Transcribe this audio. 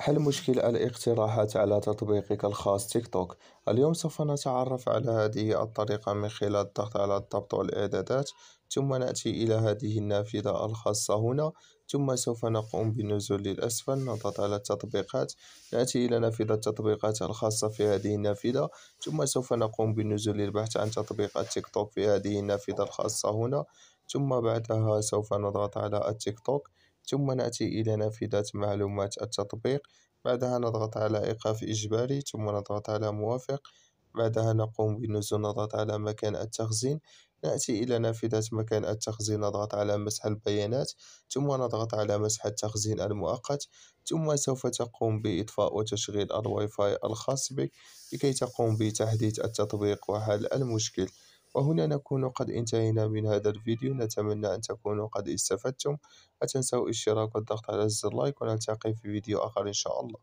حل مشكل الاقتراحات على تطبيقك الخاص تيك توك اليوم سوف نتعرف على هذه الطريقة من خلال الضغط على الضبط والإعدادات ثم نأتي إلى هذه النافذة الخاصة هنا ثم سوف نقوم بالنزول للأسفل نضغط على التطبيقات نأتي إلى نافذة التطبيقات الخاصة في هذه النافذة ثم سوف نقوم بالنزول للبحث عن تطبيق التيك توك في هذه النافذة الخاصة هنا ثم بعدها سوف نضغط على التيك توك ثم نأتي إلى نافذة معلومات التطبيق بعدها نضغط على إيقاف إجباري ثم نضغط على موافق بعدها نقوم بنزول نضغط على مكان التخزين نأتي إلى نافذة مكان التخزين نضغط على مسح البيانات ثم نضغط على مسح التخزين المؤقت ثم سوف تقوم بإطفاء وتشغيل الواي فاي الخاص بك لكي تقوم بتحديث التطبيق وحل المشكل وهنا نكون قد انتهينا من هذا الفيديو نتمنى أن تكونوا قد استفدتم لا تنسوا الاشتراك والضغط على زر اللايك ونلتقي في فيديو آخر إن شاء الله